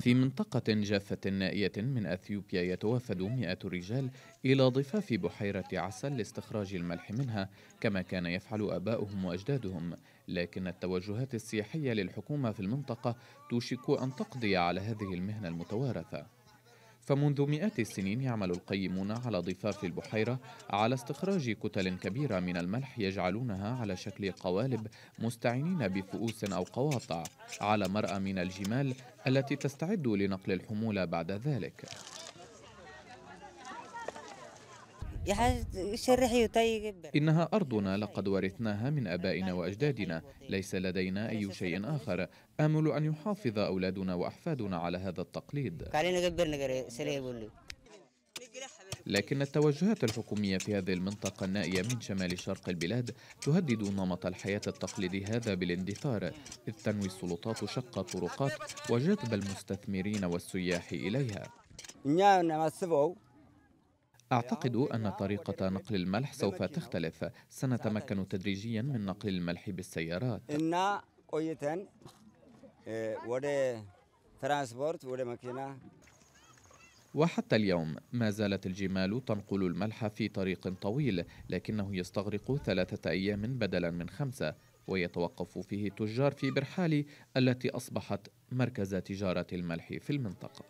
في منطقة جافة نائية من أثيوبيا يتوافد مئة رجال إلى ضفاف بحيرة عسل لاستخراج الملح منها كما كان يفعل آباؤهم وأجدادهم لكن التوجهات السياحية للحكومة في المنطقة توشك أن تقضي على هذه المهنة المتوارثة فمنذ مئات السنين يعمل القيمون على ضفاف البحيرة على استخراج كتل كبيرة من الملح يجعلونها على شكل قوالب مستعينين بفؤوس أو قواطع على مرأى من الجمال التي تستعد لنقل الحمولة بعد ذلك إنها أرضنا لقد ورثناها من أبائنا وأجدادنا ليس لدينا أي شيء آخر آمل أن يحافظ أولادنا وأحفادنا على هذا التقليد لكن التوجهات الحكومية في هذه المنطقة النائية من شمال شرق البلاد تهدد نمط الحياة التقليدي هذا بالاندثار إذ تنوي السلطات شق الطرقات وجذب المستثمرين والسياح إليها نعم، نعم، أعتقد أن طريقة نقل الملح سوف تختلف سنتمكن تدريجيا من نقل الملح بالسيارات وحتى اليوم ما زالت الجمال تنقل الملح في طريق طويل لكنه يستغرق ثلاثة أيام بدلا من خمسة ويتوقف فيه تجار في برحال التي أصبحت مركز تجارة الملح في المنطقة